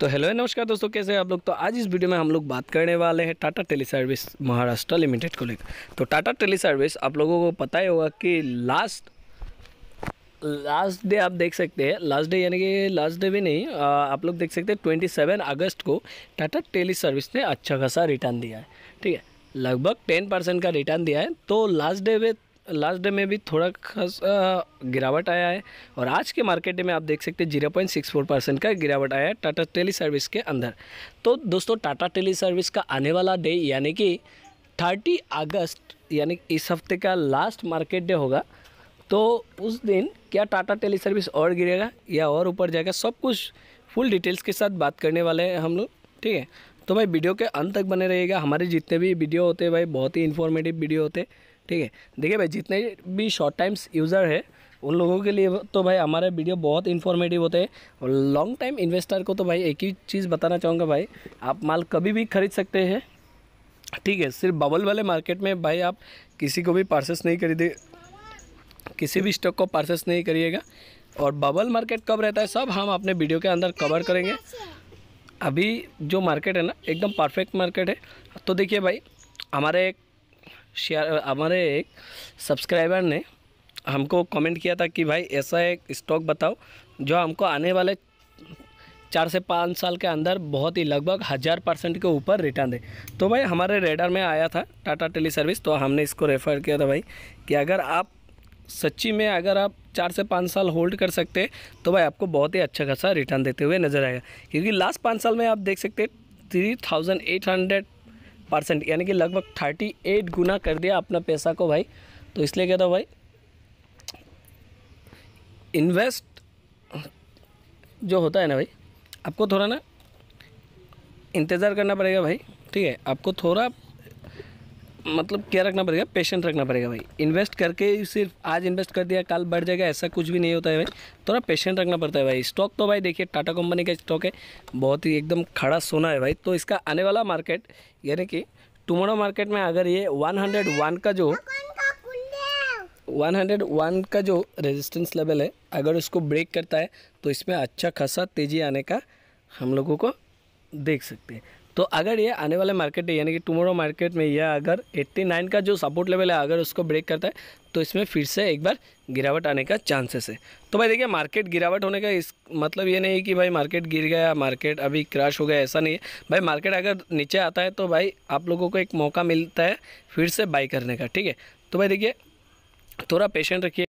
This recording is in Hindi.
तो हेलो नमस्कार दोस्तों कैसे हैं आप लोग तो आज इस वीडियो में हम लोग बात करने वाले हैं Tata tele service Maharashtra limited को लेकर तो टाटा टेली सर्विस आप लोगों को पता ही होगा कि लास्ट लास्ट डे आप देख सकते हैं लास्ट डे यानी कि लास्ट डे भी नहीं आ, आप लोग देख सकते हैं ट्वेंटी सेवन अगस्त को टाटा टेली सर्विस ने अच्छा खासा रिटर्न दिया है ठीक है लगभग टेन परसेंट का रिटर्न दिया है तो लास्ट डे में लास्ट डे में भी थोड़ा खास गिरावट आया है और आज के मार्केट डे में आप देख सकते हैं zero point six four percent का गिरावट आया है टाटा टेली सर्विस के अंदर तो दोस्तों टाटा टेली सर्विस का आने वाला डे यानी कि थर्टी अगस्त यानी इस हफ्ते का लास्ट मार्केट डे होगा तो उस दिन क्या टाटा टेली सर्विस और गिरेगा या और ऊपर जाएगा सब कुछ फुल डिटेल्स के साथ बात करने वाले हैं हम लोग ठीक है तो भाई वीडियो के अंत तक बने रहिएगा हमारे जितने भी वीडियो होते हैं भाई बहुत ही इन्फॉर्मेटिव वीडियो होते हैं ठीक है देखिए भाई जितने भी शॉर्ट टाइम्स यूज़र है उन लोगों के लिए तो भाई हमारे वीडियो बहुत इन्फॉर्मेटिव होते हैं और लॉन्ग टाइम इन्वेस्टर को तो भाई एक ही चीज़ बताना चाहूँगा भाई आप माल कभी भी खरीद सकते हैं ठीक है सिर्फ बबल वाले मार्केट में भाई आप किसी को भी पार्सेस नहीं खरीदे किसी भी स्टॉक को पार्सेस नहीं करिएगा और बबल मार्केट कब रहता है सब हम अपने वीडियो के अंदर कवर करेंगे अभी जो मार्केट है ना एकदम परफेक्ट मार्केट है तो देखिए भाई हमारे एक शेयर हमारे एक सब्सक्राइबर ने हमको कमेंट किया था कि भाई ऐसा एक स्टॉक बताओ जो हमको आने वाले चार से पाँच साल के अंदर बहुत ही लगभग हज़ार परसेंट के ऊपर रिटर्न दे तो भाई हमारे रेडर में आया था टाटा टेली सर्विस तो हमने इसको रेफ़र किया था भाई कि अगर आप सच्ची में अगर आप चार से पाँच साल होल्ड कर सकते तो भाई आपको बहुत ही अच्छा खासा रिटर्न देते हुए नज़र आएगा क्योंकि लास्ट पाँच साल में आप देख सकते three thousand eight hundred percent यानी कि लगभग थर्टी एट गुना कर दिया अपना पैसा को भाई तो इसलिए कहता हूँ भाई इन्वेस्ट जो होता है ना भाई आपको थोड़ा ना इंतज़ार करना पड़ेगा भाई ठीक है आपको थोड़ा मतलब क्या रखना पड़ेगा पेशेंट रखना पड़ेगा भाई इन्वेस्ट करके सिर्फ आज इन्वेस्ट कर दिया कल बढ़ जाएगा ऐसा कुछ भी नहीं होता है भाई थोड़ा पेशेंट रखना पड़ता है भाई स्टॉक तो भाई देखिए टाटा कंपनी का स्टॉक है बहुत ही एकदम खड़ा सोना है भाई तो इसका आने वाला मार्केट यानी कि टुमारो मार्केट में अगर ये वन का जो वन का जो रेजिस्टेंस लेवल है अगर उसको ब्रेक करता है तो इसमें अच्छा खासा तेज़ी आने का हम लोगों को देख सकते हैं तो अगर ये आने वाले मार्केट है यानी कि टुमारो मार्केट में यह अगर 89 का जो सपोर्ट लेवल है अगर उसको ब्रेक करता है तो इसमें फिर से एक बार गिरावट आने का चांसेस है तो भाई देखिए मार्केट गिरावट होने का इस मतलब ये नहीं कि भाई मार्केट गिर गया मार्केट अभी क्रैश हो गया ऐसा नहीं है भाई मार्केट अगर नीचे आता है तो भाई आप लोगों को एक मौका मिलता है फिर से बाई करने का ठीक है तो भाई देखिए थोड़ा पेशेंट रखिए